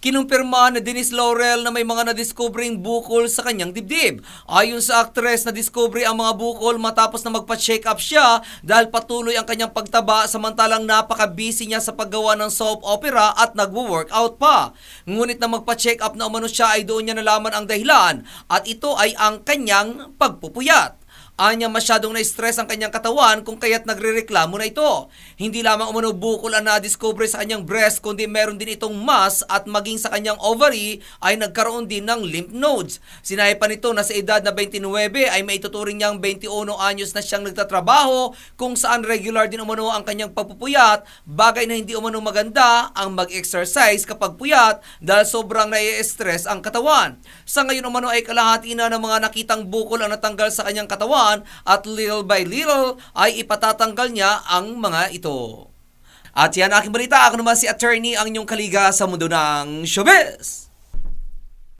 Kinumpirma na Denise Laurel na may mga nadiskubring bukol sa kanyang dibdib. Ayon sa aktres, nadiskubre ang mga bukol matapos na magpa-check up siya dahil patuloy ang kanyang pagtaba samantalang napaka-busy niya sa paggawa ng soap opera at nagwo-workout pa. Ngunit na magpa-check up na umano siya ay doon niya nalaman ang dahilan at ito ay ang kanyang pagpupuyat. Anya masyadong na-stress ang kanyang katawan kung kaya't nagrereklamo na ito. Hindi lamang umano bukol ang na-discover sa kanyang breast kundi meron din itong mass at maging sa kanyang ovary ay nagkaroon din ng lymph nodes. Sinabi pa nito na sa edad na 29 ay maituturing niyang 21 anyos na siyang nagtatrabaho kung saan regular din umano ang kanyang pagpupuyat bagay na hindi umano maganda ang mag-exercise kapag puyat dahil sobrang nai-stress ang katawan. Sa ngayon umano ay kalahati na ng mga nakitang bukol ang natanggal sa kanyang katawan naman at little by little ay ipatatanggal niya ang mga ito. At yan aking balita. Ako naman si attorney ang inyong kaliga sa mundo ng showbiz.